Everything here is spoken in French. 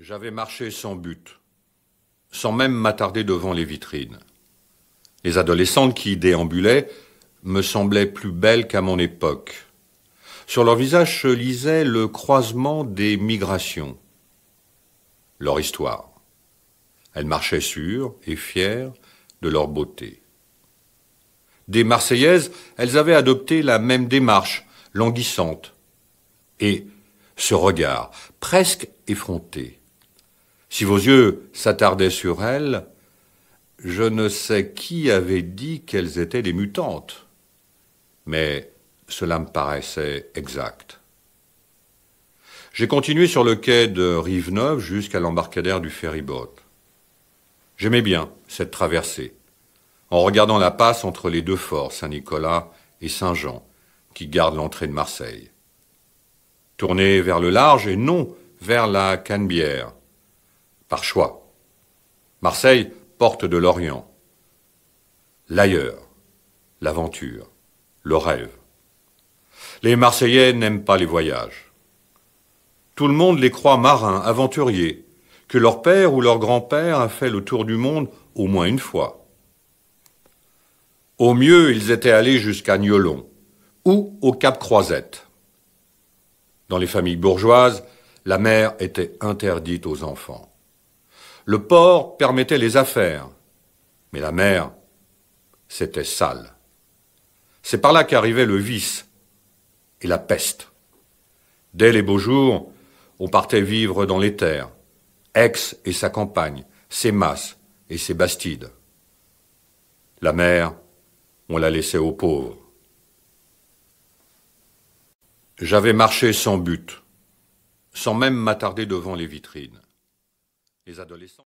J'avais marché sans but, sans même m'attarder devant les vitrines. Les adolescentes qui déambulaient me semblaient plus belles qu'à mon époque. Sur leur visage se lisait le croisement des migrations, leur histoire. Elles marchaient sûres et fières de leur beauté. Des Marseillaises, elles avaient adopté la même démarche, languissante, et ce regard, presque effronté si vos yeux s'attardaient sur elles, je ne sais qui avait dit qu'elles étaient des mutantes, mais cela me paraissait exact. J'ai continué sur le quai de Rive-Neuve jusqu'à l'embarcadère du ferryboat. J'aimais bien cette traversée, en regardant la passe entre les deux forts, Saint-Nicolas et Saint-Jean, qui gardent l'entrée de Marseille. Tourné vers le large et non vers la Canebière, par choix. Marseille, porte de l'Orient. L'ailleurs, l'aventure, le rêve. Les Marseillais n'aiment pas les voyages. Tout le monde les croit marins, aventuriers, que leur père ou leur grand-père a fait le tour du monde au moins une fois. Au mieux, ils étaient allés jusqu'à Niolon ou au Cap Croisette. Dans les familles bourgeoises, la mer était interdite aux enfants. Le port permettait les affaires, mais la mer, c'était sale. C'est par là qu'arrivait le vice et la peste. Dès les beaux jours, on partait vivre dans les terres, Aix et sa campagne, ses masses et ses bastides. La mer, on la laissait aux pauvres. J'avais marché sans but, sans même m'attarder devant les vitrines les adolescents.